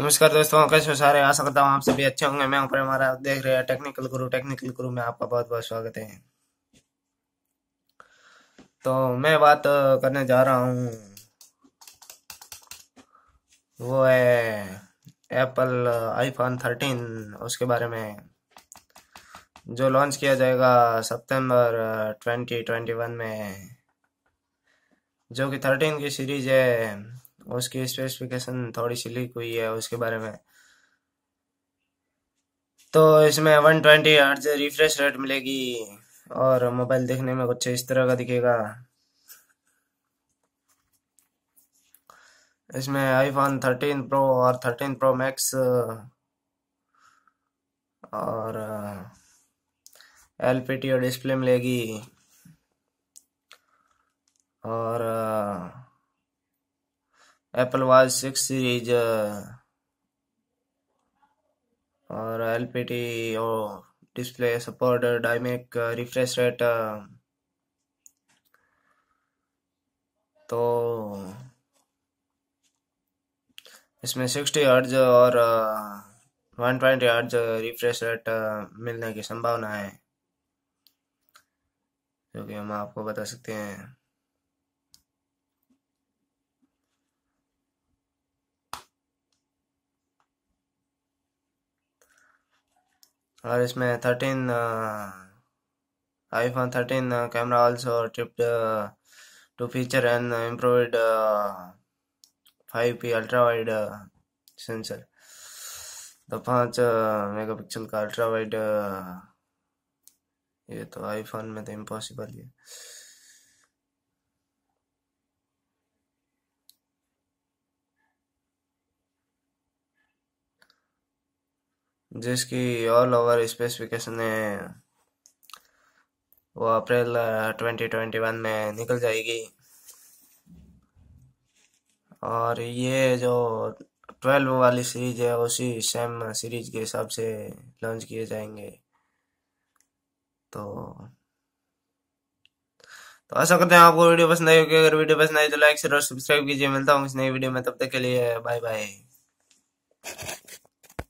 नमस्कार दोस्तों कैसे हो सारे आशा करता हूँ आप सभी अच्छे होंगे मैं ऊपर हमारा देख रहे हैं टेक्निकल गुरु टेक्निकल गुरु में आपका बहुत बहुत स्वागत है तो मैं बात करने जा रहा हूँ वो है एप्पल आईफोन थर्टीन उसके बारे में जो लॉन्च किया जाएगा सितंबर ट्वेंटी ट्वेंटी वन में जो कि थर्टीन की सीरीज है उसकी स्पेसिफिकेशन थोड़ी सी लीक हुई है उसके बारे में तो इसमें one twenty hertz refresh rate मिलेगी और मोबाइल देखने में कुछ इस तरह का दिखेगा इसमें आईफोन थर्टीन प्रो और थर्टीन प्रो मैक्स और एल पी टी डिस्प्ले मिलेगी और एप्पल वॉच सिक्स सीरीज और L P T display support dynamic refresh rate तो इसमें सिक्सटी हर्ज और one twenty hertz refresh rate मिलने की संभावना है जो कि हम आपको बता सकते हैं और इसमें thirteen iPhone thirteen camera also tripped two feature and improved five P ultra wide sensor तो पाँच मेगा पिक्सल का अल्ट्रा वाइड ये तो आईफोन में तो इम्पॉसिबल ही है जिसकी ऑल ओवर स्पेसिफिकेशन है वो अप्रैल 2021 में निकल जाएगी और ये जो ट्वेल्व वाली सीरीज है उसी सेम सीरीज के हिसाब से लॉन्च किए जाएंगे तो तो ऐसा करते हैं आपको वीडियो पसंद आई होगी अगर वीडियो पसंद आई तो लाइक शेयर और सब्सक्राइब कीजिए मिलता हूँ इस नई वीडियो में तब तक के लिए बाय बाय